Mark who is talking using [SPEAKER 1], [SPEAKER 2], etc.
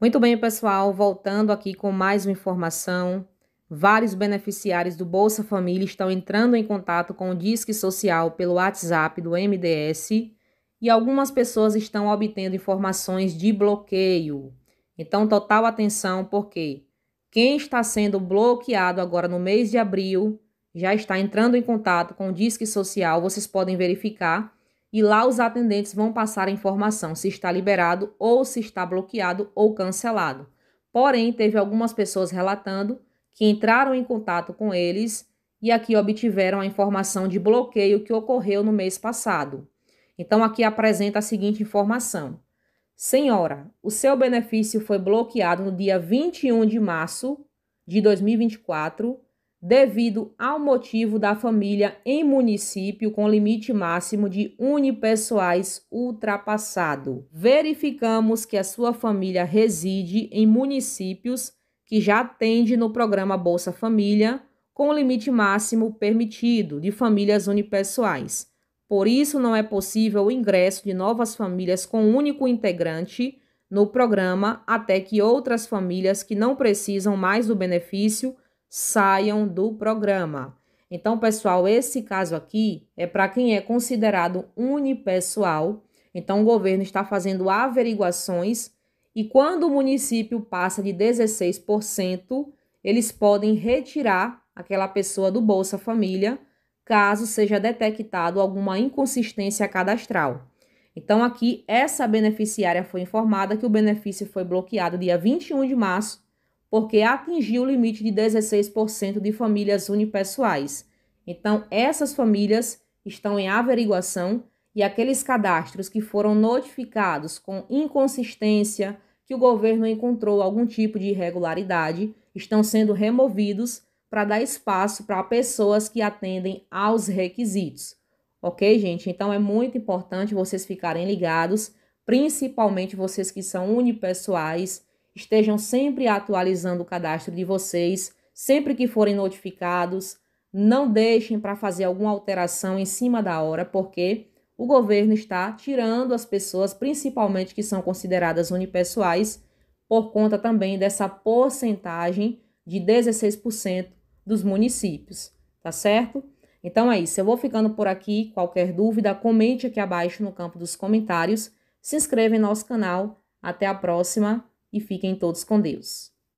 [SPEAKER 1] Muito bem, pessoal, voltando aqui com mais uma informação. Vários beneficiários do Bolsa Família estão entrando em contato com o Disque Social pelo WhatsApp do MDS e algumas pessoas estão obtendo informações de bloqueio. Então, total atenção, porque quem está sendo bloqueado agora no mês de abril já está entrando em contato com o Disque Social, vocês podem verificar e lá os atendentes vão passar a informação se está liberado ou se está bloqueado ou cancelado. Porém, teve algumas pessoas relatando que entraram em contato com eles e aqui obtiveram a informação de bloqueio que ocorreu no mês passado. Então, aqui apresenta a seguinte informação: Senhora, o seu benefício foi bloqueado no dia 21 de março de 2024 devido ao motivo da família em município com limite máximo de unipessoais ultrapassado. Verificamos que a sua família reside em municípios que já atende no programa Bolsa Família com limite máximo permitido de famílias unipessoais. Por isso não é possível o ingresso de novas famílias com um único integrante no programa até que outras famílias que não precisam mais do benefício saiam do programa. Então, pessoal, esse caso aqui é para quem é considerado unipessoal. Então, o governo está fazendo averiguações e quando o município passa de 16%, eles podem retirar aquela pessoa do Bolsa Família, caso seja detectado alguma inconsistência cadastral. Então, aqui, essa beneficiária foi informada que o benefício foi bloqueado dia 21 de março porque atingiu o limite de 16% de famílias unipessoais. Então, essas famílias estão em averiguação e aqueles cadastros que foram notificados com inconsistência, que o governo encontrou algum tipo de irregularidade, estão sendo removidos para dar espaço para pessoas que atendem aos requisitos. Ok, gente? Então é muito importante vocês ficarem ligados, principalmente vocês que são unipessoais Estejam sempre atualizando o cadastro de vocês, sempre que forem notificados. Não deixem para fazer alguma alteração em cima da hora, porque o governo está tirando as pessoas, principalmente que são consideradas unipessoais, por conta também dessa porcentagem de 16% dos municípios, tá certo? Então é isso, eu vou ficando por aqui. Qualquer dúvida, comente aqui abaixo no campo dos comentários. Se inscreva em nosso canal. Até a próxima e fiquem todos com Deus.